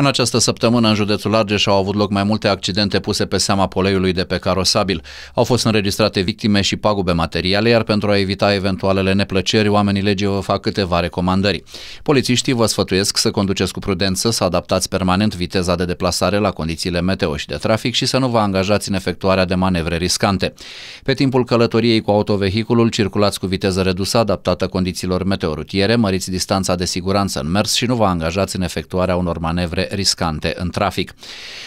În această săptămână, în județul Argeș au avut loc mai multe accidente puse pe seama poleiului de pe carosabil. Au fost înregistrate victime și pagube materiale, iar pentru a evita eventualele neplăceri, oamenii legii vă fac câteva recomandări. Polițiștii vă sfătuiesc să conduceți cu prudență, să adaptați permanent viteza de deplasare la condițiile meteo și de trafic și să nu vă angajați în efectuarea de manevre riscante. Pe timpul călătoriei cu autovehiculul, circulați cu viteză redusă, adaptată condițiilor meteorutiere, măriți distanța de siguranță în mers și nu vă angajați în efectuarea unor manevre riscante în trafic.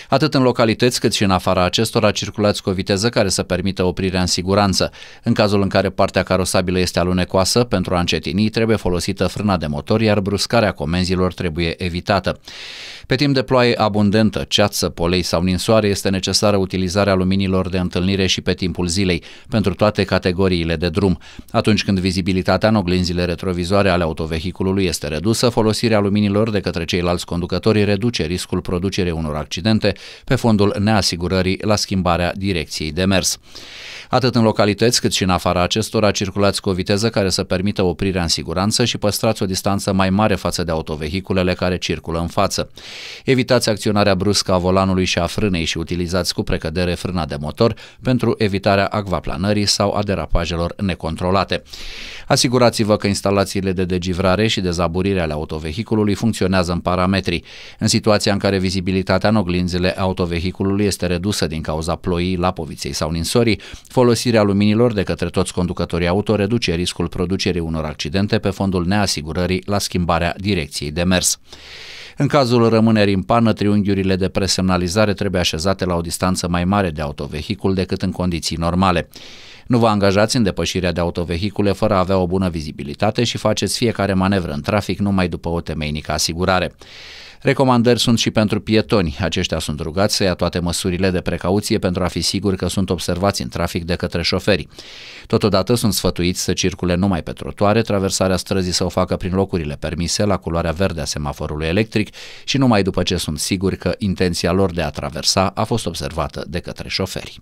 Atât în localități cât și în afara acestora circulați cu o viteză care să permită oprirea în siguranță. În cazul în care partea carosabilă este alunecoasă, pentru a încetini trebuie folosită frâna de motor, iar bruscarea comenzilor trebuie evitată. Pe timp de ploaie abundentă, ceață, polei sau ninsoare este necesară utilizarea luminilor de întâlnire și pe timpul zilei, pentru toate categoriile de drum. Atunci când vizibilitatea în oglinzile retrovizoare ale autovehiculului este redusă, folosirea luminilor de către ceilalți conducători reduce reduce riscul producerii unor accidente pe fondul neasigurării la schimbarea direcției de mers. Atât în localități cât și în afara acestora, circulați cu o viteză care să permită oprirea în siguranță și păstrați o distanță mai mare față de autovehiculele care circulă în față. Evitați acționarea bruscă a volanului și a frânei și utilizați cu precădere frâna de motor pentru evitarea acvaplanării sau a derapajelor necontrolate. Asigurați-vă că instalațiile de degivrare și dezaburire ale autovehiculului funcționează în parametri. În situația în care vizibilitatea în oglinzile autovehiculului este redusă din cauza ploii, lapoviței sau ninsorii, folosirea luminilor de către toți conducătorii auto reduce riscul producerii unor accidente pe fondul neasigurării la schimbarea direcției de mers. În cazul rămânerii în pană, triunghiurile de presemnalizare trebuie așezate la o distanță mai mare de autovehicul decât în condiții normale. Nu vă angajați în depășirea de autovehicule fără a avea o bună vizibilitate și faceți fiecare manevră în trafic numai după o temeinică asigurare. Recomandări sunt și pentru pietoni. Aceștia sunt rugați să ia toate măsurile de precauție pentru a fi siguri că sunt observați în trafic de către șoferi. Totodată sunt sfătuiți să circule numai pe trotuare, traversarea străzii să o facă prin locurile permise la culoarea verde a semaforului electric și numai după ce sunt siguri că intenția lor de a traversa a fost observată de către șoferi.